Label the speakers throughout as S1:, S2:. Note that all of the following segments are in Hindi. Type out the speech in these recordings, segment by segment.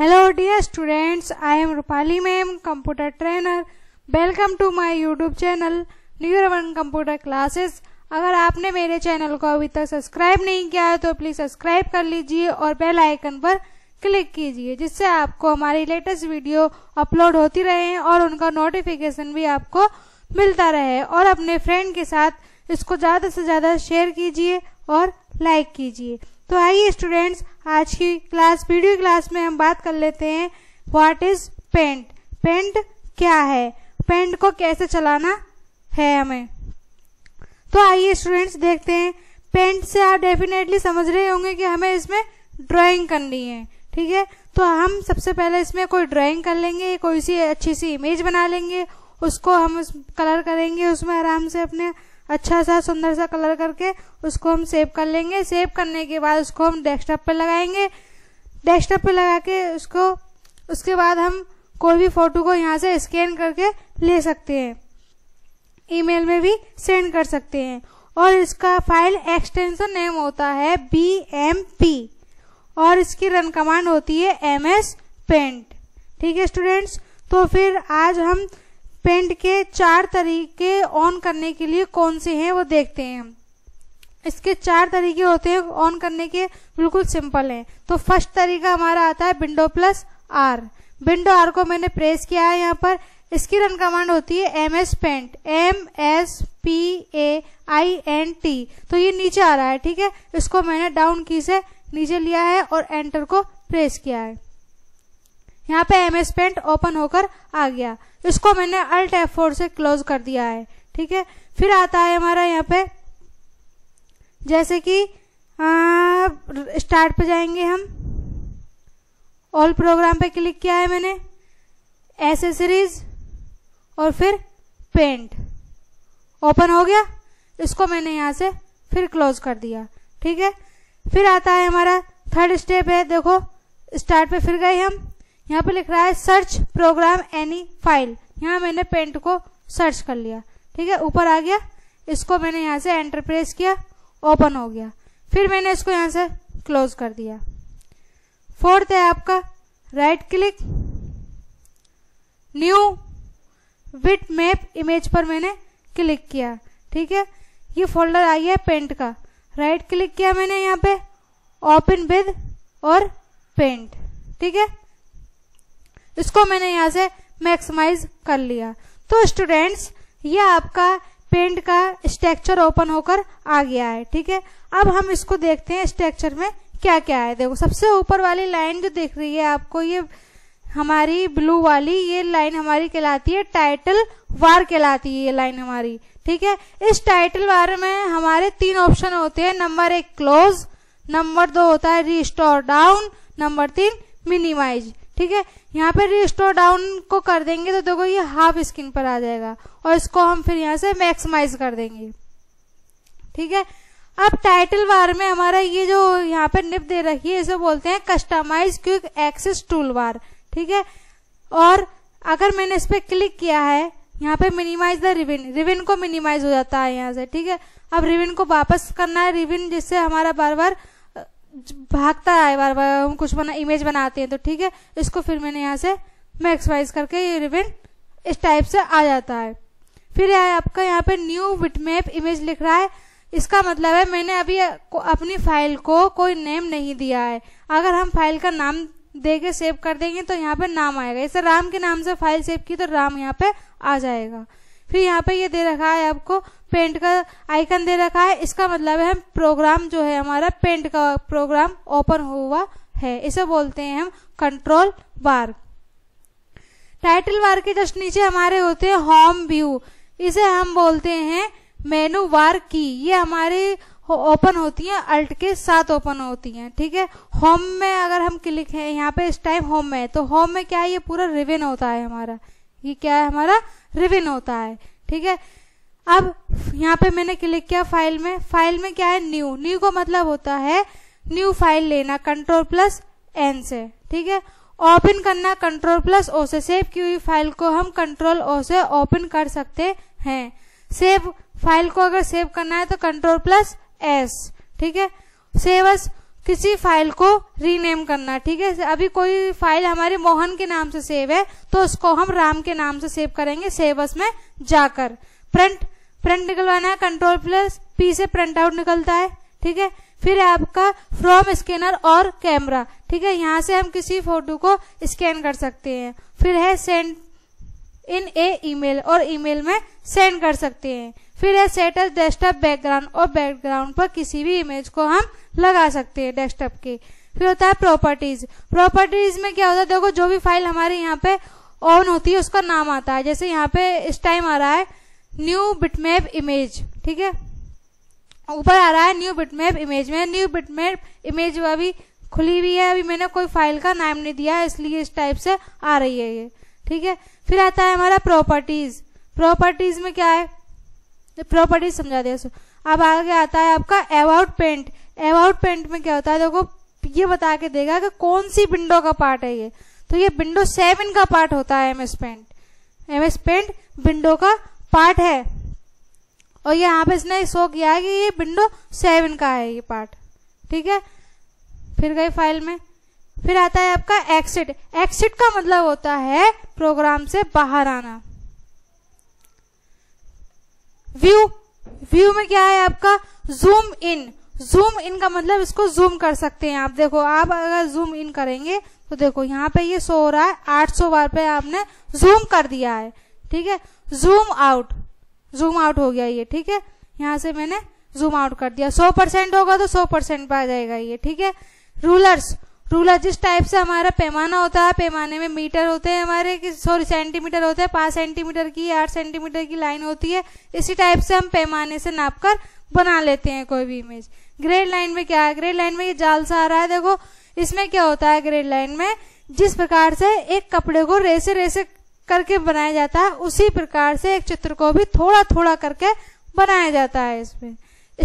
S1: dear students I am Rupali ma'am computer trainer welcome to my YouTube channel new Neurovan computer classes अगर आपने मेरे चैनल को अभी तक सब्सक्राइब नहीं किया है तो प्लीज सब्सक्राइब कर लीजिए और बेल आइकन पर क्लिक कीजिए जिससे आपको हमारी लेटेस्ट वीडियो अपलोड होती रहे और उनका नोटिफिकेशन भी आपको मिलता रहे और अपने फ्रेंड के साथ इसको ज़्यादा से ज़्यादा शेयर कीजिए और लाइक कीजिए तो आइए स्टूडेंट्स आज की क्लास वीडियो क्लास में हम बात कर लेते हैं व्हाट इज पेंट पेंट क्या है पेंट को कैसे चलाना है हमें तो आइए स्टूडेंट्स देखते हैं पेंट से आप डेफिनेटली समझ रहे होंगे कि हमें इसमें ड्राइंग करनी है ठीक है तो हम सबसे पहले इसमें कोई ड्राइंग कर लेंगे कोई सी अच्छी सी इमेज बना लेंगे उसको हम उस कलर करेंगे उसमें आराम से अपने अच्छा सा सुंदर सा कलर करके उसको हम सेव कर लेंगे सेव करने के बाद उसको हम डेस्कटॉप पर लगाएंगे डेस्कटॉप पर लगा के उसको उसके बाद हम कोई भी फ़ोटो को यहाँ से स्कैन करके ले सकते हैं ईमेल में भी सेंड कर सकते हैं और इसका फाइल एक्सटेंशन नेम होता है बी एम पी और इसकी रन कमांड होती है एम एस पेंट ठीक है स्टूडेंट्स तो फिर आज हम पेंट के चार तरीके ऑन करने के लिए कौन से हैं वो देखते हैं इसके चार तरीके होते हैं ऑन करने के बिल्कुल सिंपल हैं तो फर्स्ट तरीका हमारा आता है window plus R window R को मैंने प्रेस किया है यहाँ पर इसकी रन कमांड होती है M S paint M S P A I N T तो ये नीचे आ रहा है ठीक है इसको मैंने डाउन की से नीचे लिया है और एंटर को प्रेस किया है यहाँ पे एम एस पेंट ओपन होकर आ गया इसको मैंने अल्ट एफ फोर से क्लोज कर दिया है ठीक है फिर आता है हमारा यहाँ पे जैसे कि स्टार्ट पे जाएंगे हम ऑल प्रोग्राम पे क्लिक किया है मैंने एसेसरीज और फिर पेंट ओपन हो गया इसको मैंने यहाँ से फिर क्लोज कर दिया ठीक है फिर आता है हमारा थर्ड स्टेप है देखो स्टार्ट पे फिर गए हम यहाँ पे लिख रहा है सर्च प्रोग्राम एनी फाइल यहाँ मैंने पेंट को सर्च कर लिया ठीक है ऊपर आ गया इसको मैंने यहाँ से एंटर प्रेस किया ओपन हो गया फिर मैंने इसको यहाँ से क्लोज कर दिया फोर्थ है आपका right click new bitmap image पर मैंने क्लिक किया ठीक है ये फोल्डर आ गया है पेंट का राइट क्लिक किया मैंने यहाँ पे ओपन विद और पेंट ठीक है इसको मैंने यहाँ से मैक्सिमाइज कर लिया तो स्टूडेंट्स ये आपका पेंट का स्ट्रक्चर ओपन होकर आ गया है ठीक है अब हम इसको देखते हैं स्ट्रक्चर में क्या क्या है देखो सबसे ऊपर वाली लाइन जो दिख रही है आपको ये हमारी ब्लू वाली ये लाइन हमारी कहलाती है टाइटल वार कहलाती है ये लाइन हमारी ठीक है इस टाइटल वार में हमारे तीन ऑप्शन होते हैं नंबर एक क्लोज नंबर दो होता है रिस्टोर डाउन नंबर तीन मिनिमाइज ठीक है यहाँ पे रिस्टोर डाउन को कर देंगे तो देखो ये हाफ स्क्रीन पर आ जाएगा और इसको हम फिर यहाँ से मैक्सिमाइज कर देंगे ठीक है अब टाइटल बार में हमारा ये जो यहाँ पे निप दे रखी है इसे बोलते हैं customise quick access toolbar ठीक है और अगर मैंने इस पर क्लिक किया है यहाँ पे मिनिमाइज द रिविन रिविन को मिनिमाइज हो जाता है यहाँ से ठीक है अब रिविन को वापस करना है रिविन जिससे हमारा बार बार भागता है बार बार हम कुछ बना इमेज बनाते हैं तो ठीक है इसको फिर मैंने यहाँ से मैक्सवाइज करके ये रिबिन इस टाइप से आ जाता है फिर यहाँ आपका यहाँ पे न्यू विटमेप इमेज लिख रहा है इसका मतलब है मैंने अभी अपनी फाइल को कोई नेम नहीं दिया है अगर हम फाइल का नाम दे के सेव कर देंगे तो यहाँ पे नाम आएगा जैसे राम के नाम से फाइल सेव की तो राम यहाँ पे आ जाएगा फिर यहाँ पे ये दे रखा है आपको पेंट का आइकन दे रखा है इसका मतलब है प्रोग्राम जो है हमारा पेंट का प्रोग्राम ओपन हुआ है इसे बोलते हैं हम कंट्रोल बार टाइटल बार के जस्ट नीचे हमारे होते हैं होम व्यू इसे हम बोलते हैं मेनू बार की ये हमारे ओपन होती है अल्ट के साथ ओपन होती है ठीक है होम में अगर हम क्लिक है यहाँ पे इस टाइम होम में तो होम में क्या है ये पूरा रिविन होता है हमारा ये क्या है हमारा रिविन होता है ठीक है अब यहाँ पे मैंने क्लिक किया फाइल में फाइल में क्या है न्यू न्यू का मतलब होता है न्यू फाइल लेना कंट्रोल प्लस एन से ठीक है ओपन करना कंट्रोल प्लस ओ से सेव की हुई फाइल को हम कंट्रोल ओ से ओपन कर सकते हैं सेव फाइल को अगर सेव करना है तो कंट्रोल प्लस एस ठीक है सेव एस किसी फाइल को रीनेम करना ठीक है अभी कोई फाइल हमारे मोहन के नाम से सेव है तो उसको हम राम के नाम से सेव करेंगे सेवर्स में जाकर प्रिंट प्रिंट निकलवाना है कंट्रोल प्लस पी से प्रिंट आउट निकलता है ठीक है फिर आपका फ्रॉम स्कैनर और कैमरा ठीक है यहाँ से हम किसी फोटो को स्कैन कर सकते हैं फिर है सेंड इन ए ईमेल और ईमेल में सेंड कर सकते हैं फिर है सेटर डेस्कटॉप बैकग्राउंड और बैकग्राउंड पर किसी भी इमेज को हम लगा सकते हैं डेस्कटॉप के फिर होता है प्रॉपर्टीज प्रॉपर्टीज में क्या होता है देखो जो भी फाइल हमारे यहाँ पे ऑन होती है उसका नाम आता है जैसे यहाँ पे इस टाइम आ रहा है न्यू बिटमेप इमेज ठीक है ऊपर आ रहा है न्यू बिटमेप इमेज में न्यू बिटमेप इमेज अभी खुली हुई है अभी मैंने कोई फाइल का नाम नहीं दिया इसलिए इस टाइप से आ रही है ये ठीक है फिर आता है हमारा प्रॉपर्टीज प्रॉपर्टीज में क्या है प्रॉपर्टी समझा दिया सो अब आगे आता है आपका एवाउट पेंट एवाउट पेंट में क्या होता है देखो ये बता के देगा कि कौन सी विंडो का पार्ट है ये तो ये विंडो सेवन का पार्ट होता है MS paint MS paint window का पार्ट है और यहाँ पे इसने शो किया कि ये विंडो सेवन का है ये पार्ट ठीक है फिर गई फाइल में फिर आता है आपका एक्सिट एक्सिट का मतलब होता है प्रोग्राम से बाहर आना व्यू व्यू में क्या है आपका जूम इन जूम इन का मतलब इसको जूम कर सकते हैं आप देखो आप अगर जूम इन करेंगे तो देखो यहाँ पे ये सो हो रहा है 800 बार पे आपने जूम कर दिया है ठीक है जूम आउट जूम आउट हो गया ये ठीक है यहाँ से मैंने जूम आउट कर दिया 100 परसेंट होगा तो 100 परसेंट पर आ जाएगा ये ठीक है रूलर्स रूला जिस टाइप से हमारा पैमाना होता है पैमाने में मीटर होते हैं हमारे सॉरी सेंटीमीटर होते हैं पाँच सेंटीमीटर की आठ सेंटीमीटर की लाइन होती है इसी टाइप से हम पैमाने से नाप कर बना लेते हैं कोई भी इमेज ग्रेड लाइन में क्या है ग्रेड लाइन में ये जाल सा आ रहा है देखो इसमें क्या होता है ग्रेड लाइन में जिस प्रकार से एक कपड़े को रेसे रेसे करके बनाया जाता है उसी प्रकार से एक चित्र को भी थोड़ा थोड़ा करके बनाया जाता है इसमें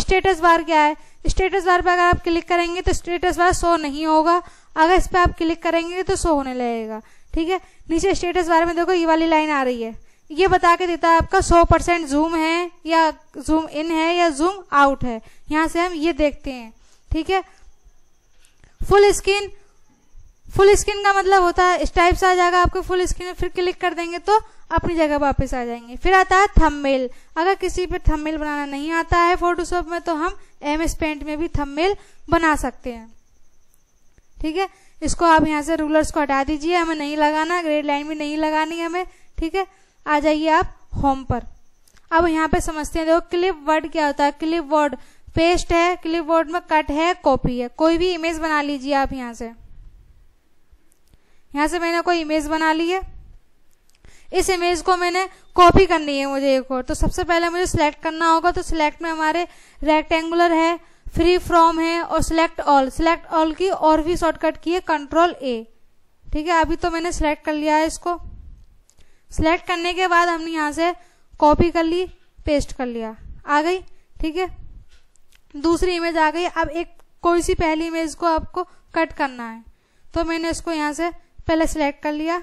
S1: स्टेटस बार क्या है स्टेटस बार पर अगर आप क्लिक करेंगे तो स्टेटस बार शो नहीं होगा अगर इस पर आप क्लिक करेंगे तो शो होने लगेगा ठीक है नीचे स्टेटस बार में देखो ये वाली लाइन आ रही है ये बता के देता है आपका 100 परसेंट जूम है या जूम इन है या जूम आउट है यहाँ से हम ये देखते हैं ठीक है फुल स्क्रीन फुल स्क्रीन का मतलब होता है इस टाइप से आ जाएगा आपको फुल स्क्रीन फिर क्लिक कर देंगे तो अपनी जगह वापस आ जाएंगे फिर आता है थंबनेल अगर किसी पे थंबनेल बनाना नहीं आता है फोटोशॉप में तो हम एम एस पेंट में भी थंबनेल बना सकते हैं ठीक है इसको आप यहाँ से रूलर्स को हटा दीजिए हमें नहीं लगाना ग्रेड लाइन भी नहीं लगानी हमें ठीक है आ जाइए आप होम पर अब यहाँ पे समझते हैं देखो क्लिप वर्ड क्या होता है क्लिप वर्ड पेस्ट है क्लिप वर्ड में कट है कॉपी है कोई भी इमेज बना लीजिए आप यहाँ से यहाँ से मैंने कोई इमेज बना ली है इस इमेज को मैंने कॉपी करनी है मुझे एक और तो सबसे पहले मुझे सिलेक्ट करना होगा तो सिलेक्ट में हमारे रेक्टेंगुलर है फ्री फ्रॉम है और सिलेक्ट ऑल सिलेक्ट ऑल की और भी शॉर्टकट की है कंट्रोल ए ठीक है अभी तो मैंने सिलेक्ट कर लिया है इसको सिलेक्ट करने के बाद हमने यहाँ से कॉपी कर ली पेस्ट कर लिया आ गई ठीक है दूसरी इमेज आ गई अब एक कोई सी पहली इमेज को आपको कट करना है तो मैंने इसको यहाँ से पहले सिलेक्ट कर लिया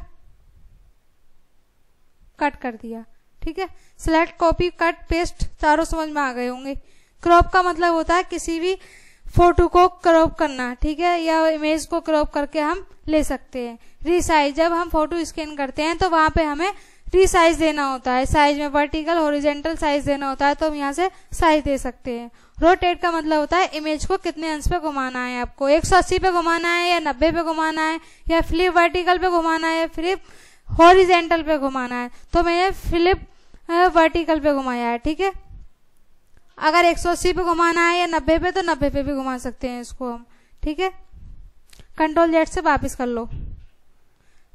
S1: कट कर दिया ठीक है सिलेक्ट कॉपी कट पेस्ट चारों समझ में आ गए होंगे क्रॉप का मतलब होता है किसी भी फोटो को क्रॉप करना ठीक है या इमेज को क्रॉप करके हम ले सकते हैं रिसाइज जब हम फोटो स्कैन करते हैं तो वहां पे हमें थ्री साइज देना होता है साइज में वर्टिकल हॉरिजेंटल साइज देना होता है तो हम यहाँ से साइज दे सकते हैं रोटेट का मतलब होता है इमेज को कितने अंश पे घुमाना है आपको 180 पे घुमाना है या 90 पे घुमाना है या फ्लिप वर्टिकल पे घुमाना है या फ्लिप हॉरिजेंटल पे घुमाना है तो मैंने फ्लिप वर्टिकल पे घुमाया है ठीक है अगर 180 पे घुमाना है या 90 पे तो 90 पे भी घुमा सकते हैं इसको हम ठीक है कंट्रोल जेड से वापिस कर लो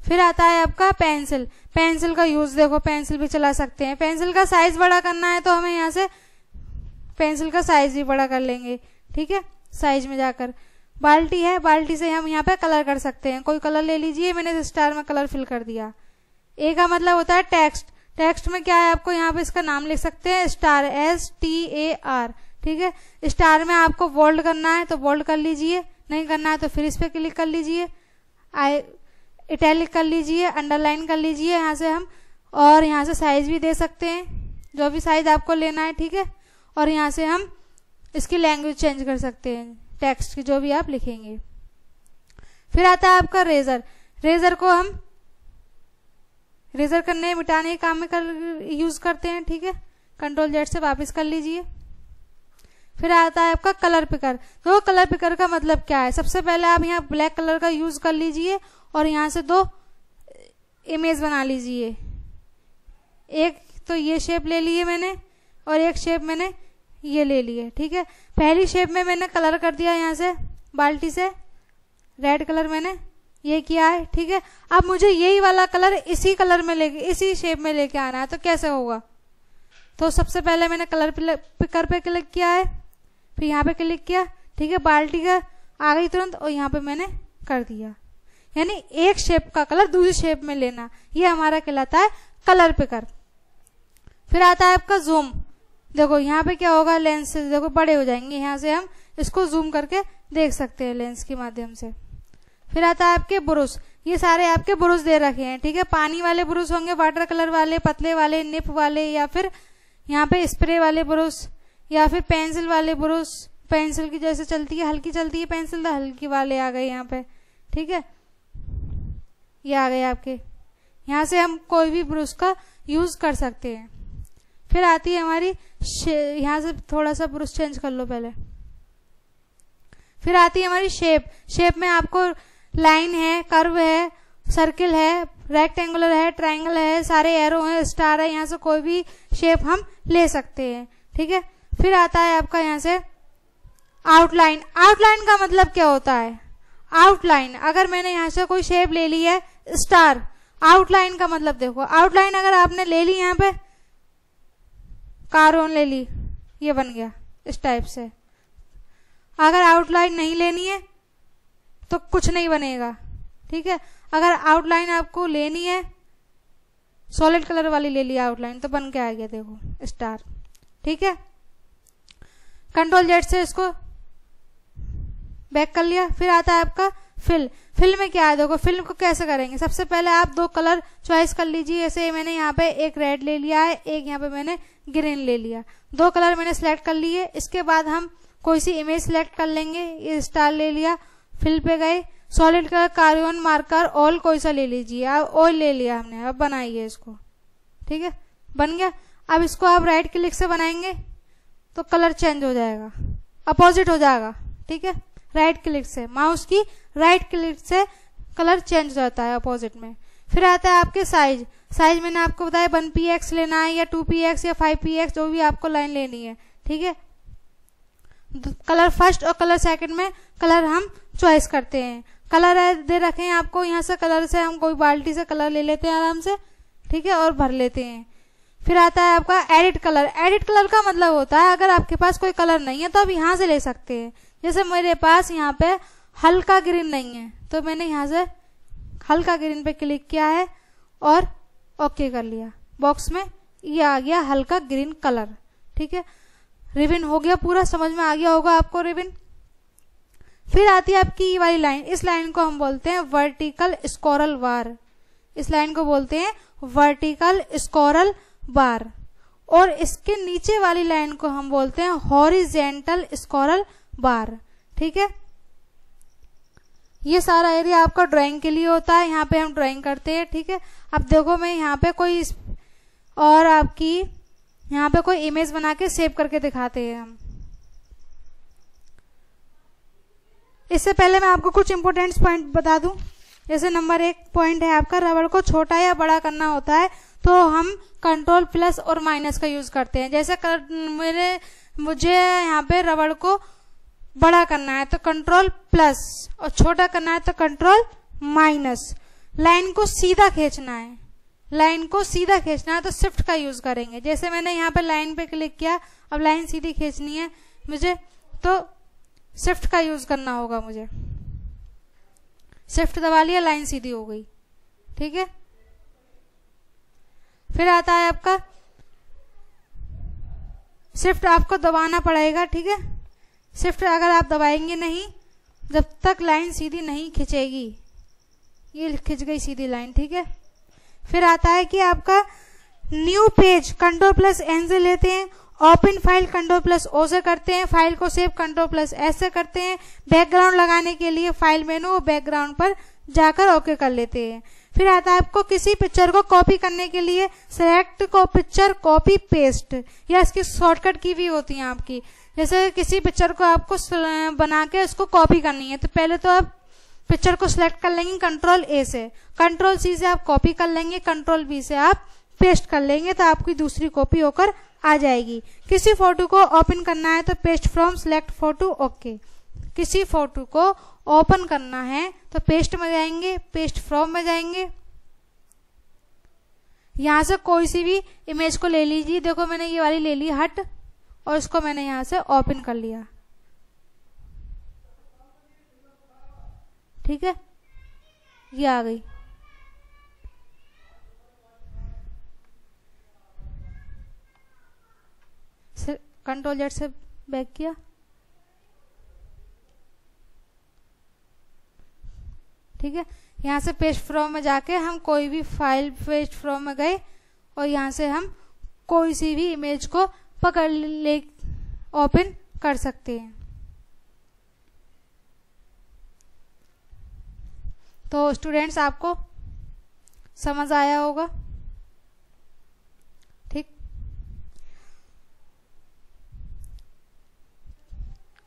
S1: फिर आता है आपका पेंसिल पेंसिल का यूज देखो पेंसिल भी चला सकते हैं पेंसिल का साइज बड़ा करना है तो हमें यहाँ से पेंसिल का साइज भी बड़ा कर लेंगे ठीक है साइज में जाकर बाल्टी है बाल्टी से हम यहाँ पे कलर कर सकते हैं कोई कलर ले लीजिए मैंने स्टार में कलर फिल कर दिया ए का मतलब होता है टेक्स्ट टेक्स्ट में क्या है आपको यहाँ पे इसका नाम लिख सकते हैं star S T A R ठीक है स्टार में आपको बोल्ड करना है तो बोल्ड कर लीजिए नहीं करना है तो फिर इस पर क्लिक कर लीजिए आई इटैलिक कर लीजिए अंडरलाइन कर लीजिए यहाँ से हम और यहाँ से साइज़ भी दे सकते हैं जो भी साइज़ आपको लेना है ठीक है और यहाँ से हम इसकी लैंग्वेज चेंज कर सकते हैं टेक्स्ट की जो भी आप लिखेंगे फिर आता है आपका रेजर रेजर को हम रेजर करने मिटाने के काम में कर यूज़ करते हैं ठीक है कंट्रोल जेड से वापस कर लीजिए फिर आता है आपका कलर पिकर तो कलर पिकर का मतलब क्या है सबसे पहले आप यहाँ ब्लैक कलर का यूज़ कर लीजिए और यहाँ से दो इमेज बना लीजिए एक तो ये शेप ले लिए मैंने और एक शेप मैंने ये ले लिए ठीक है पहली शेप में मैंने कलर कर दिया यहाँ से बाल्टी से रेड कलर मैंने ये किया है ठीक है अब मुझे यही वाला कलर इसी कलर में लेके इसी शेप में लेके आना है तो कैसे होगा तो सबसे पहले मैंने कलर पिकर पे क्लिक किया है फिर यहाँ पे क्लिक किया ठीक है बाल्टी का आ गई तुरंत और यहाँ पे मैंने कर दिया यानी एक शेप का कलर दूसरी शेप में लेना ये हमारा कहलाता है कलर पिकर फिर आता है आपका जूम देखो यहाँ पे क्या होगा लेंस से देखो बड़े हो जाएंगे यहाँ से हम इसको जूम करके देख सकते हैं लेंस के माध्यम से फिर आता है आपके ब्रुश ये सारे आपके ब्रुश दे रखे हैं ठीक है पानी वाले ब्रुश होंगे वाटर कलर वाले पतले वाले निप वाले या फिर यहाँ पे स्प्रे वाले ब्रुश या फिर पेंसिल वाले ब्रुश पेंसिल की जैसे चलती है हल्की चलती है पेंसिल तो हल्की वाले आ गए यहाँ पे ठीक है ये आ गए आपके यहाँ से हम कोई भी ब्रश का यूज कर सकते हैं फिर आती है हमारी यहाँ से थोड़ा सा ब्रश चेंज कर लो पहले फिर आती है हमारी शेप शेप में आपको लाइन है कर्व है सर्किल है रेक्टेंगुलर है ट्राइंगल है सारे एरो हैं स्टार है यहाँ से कोई भी शेप हम ले सकते हैं ठीक है फिर आता है आपका यहाँ से आउटलाइन आउटलाइन का मतलब क्या होता है आउटलाइन अगर मैंने यहाँ से कोई शेप ले ली है स्टार आउटलाइन का मतलब देखो आउटलाइन अगर आपने ले ली यहाँ पे कारोन ले ली ये बन गया इस टाइप से अगर आउटलाइन नहीं लेनी है तो कुछ नहीं बनेगा ठीक है अगर आउटलाइन आपको लेनी है सॉलिड कलर वाली ले ली आउटलाइन तो बन के आ गया देखो स्टार ठीक है कंट्रोल जेड से इसको बैक कर लिया फिर आता है आपका फिल फिल में क्या है देखो फिल्म को कैसे करेंगे सबसे पहले आप दो कलर चॉइस कर लीजिए जैसे मैंने यहाँ पे एक रेड ले लिया है एक यहाँ पे मैंने ग्रीन ले लिया दो कलर मैंने सेलेक्ट कर लिए इसके बाद हम कोई सी इमेज सेलेक्ट कर लेंगे ये स्टार ले लिया फिल पे गए solid colour carbon marker all कोई सा ले लीजिए अब ऑयल ले लिया हमने अब बनाइए इसको ठीक है बन गया अब इसको आप राइट क्लिक से बनाएंगे तो कलर चेंज हो जाएगा अपोजिट हो जाएगा ठीक है राइट क्लिक से माउस की राइट क्लिक से कलर चेंज हो जाता है अपोजिट में फिर आता है आपके साइज साइज मैंने आपको बताया वन पी एक्स लेना है या टू पी एक्स या फाइव पी एक्स जो भी आपको लाइन लेनी है ठीक है कलर फर्स्ट और कलर सेकंड में कलर हम चॉइस करते हैं कलर दे रखे हैं आपको यहाँ से कलर से हम कोई बाल्टी से कलर ले लेते हैं आराम से ठीक है और भर लेते हैं फिर आता है आपका एडिट कलर एडिट कलर का मतलब होता है अगर आपके पास कोई कलर नहीं है तो आप यहाँ से ले सकते हैं जैसे मेरे पास यहाँ पे हल्का ग्रीन नहीं है तो मैंने यहाँ से हल्का ग्रीन पे क्लिक किया है और ओके कर लिया बॉक्स में ये आ गया हल्का ग्रीन कलर ठीक है रिबिन हो गया पूरा समझ में आ गया होगा आपको रिबिन फिर आती है आपकी ये वाली लाइन इस लाइन को हम बोलते हैं वर्टिकल स्कोरल बार इस लाइन को बोलते हैं वर्टिकल स्कोरल बार और इसके नीचे वाली लाइन को हम बोलते हैं हॉरिजेंटल स्कोरल बार ठीक है ये सारा एरिया आपका ड्राइंग के लिए होता है यहाँ पे हम ड्राइंग करते हैं ठीक है अब देखो मैं यहाँ पे कोई और आपकी यहाँ पे कोई इमेज बना के सेव करके दिखाते हैं हम इससे पहले मैं आपको कुछ इम्पोर्टेंट पॉइंट बता दूं जैसे नंबर एक पॉइंट है आपका रबड़ को छोटा या बड़ा करना होता है तो हम कंट्रोल प्लस और माइनस का यूज करते हैं जैसे कर, मेरे मुझे यहाँ पे रबड़ को बड़ा करना है तो कंट्रोल प्लस और छोटा करना है तो कंट्रोल माइनस लाइन को सीधा खींचना है लाइन को सीधा खींचना है तो शिफ्ट का यूज करेंगे जैसे मैंने यहाँ पे लाइन पे क्लिक किया अब लाइन सीधी खींचनी है मुझे तो शिफ्ट का यूज करना होगा मुझे शिफ्ट दबा लिया लाइन सीधी हो गई ठीक है फिर आता है आपका शिफ्ट आपको दबाना पड़ेगा ठीक है शिफ्ट अगर आप दबाएंगे नहीं जब तक लाइन सीधी नहीं खिंचेगी ये खिंच गई सीधी लाइन ठीक है फिर आता है कि आपका new page control plus N से लेते हैं open file control plus O से करते हैं फाइल को सेव कंट्रोल प्लस एस से करते हैं बैकग्राउंड लगाने के लिए फाइल मेनू और बैकग्राउंड पर जाकर ओके कर लेते हैं फिर आता है आपको किसी पिक्चर को कॉपी करने के लिए सेलेक्ट को पिक्चर कॉपी पेस्ट या इसकी शॉर्टकट की भी होती है आपकी जैसे किसी पिक्चर को आपको बना के उसको कॉपी करनी है तो पहले तो आप पिक्चर को सिलेक्ट कर लेंगे कंट्रोल ए से कंट्रोल सी से आप कॉपी कर लेंगे कंट्रोल बी से आप पेस्ट कर लेंगे तो आपकी दूसरी कॉपी होकर आ जाएगी किसी फोटो को ओपन करना है तो paste from select photo okay किसी फोटो को ओपन करना है तो पेस्ट में जाएंगे पेस्ट फ्रॉम में जाएंगे यहां से कोई सी भी इमेज को ले लीजिए देखो मैंने ये वाली ले ली हट और इसको मैंने यहाँ से ओपन कर लिया ठीक है ये आ गई कंट्रोल जेड से बैक किया ठीक है यहाँ से पेस्ट फ्रॉम में जाके हम कोई भी फाइल पेस्ट फ्रॉम में गए और यहाँ से हम कोई सी भी इमेज को पकड़ ले ओपन कर सकते हैं तो स्टूडेंट्स आपको समझ आया होगा ठीक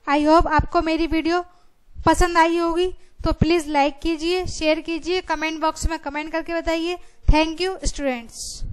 S1: आई होप आपको मेरी वीडियो पसंद आई होगी तो प्लीज़ लाइक कीजिए शेयर कीजिए कमेंट बॉक्स में कमेंट करके बताइए थैंक यू स्टूडेंट्स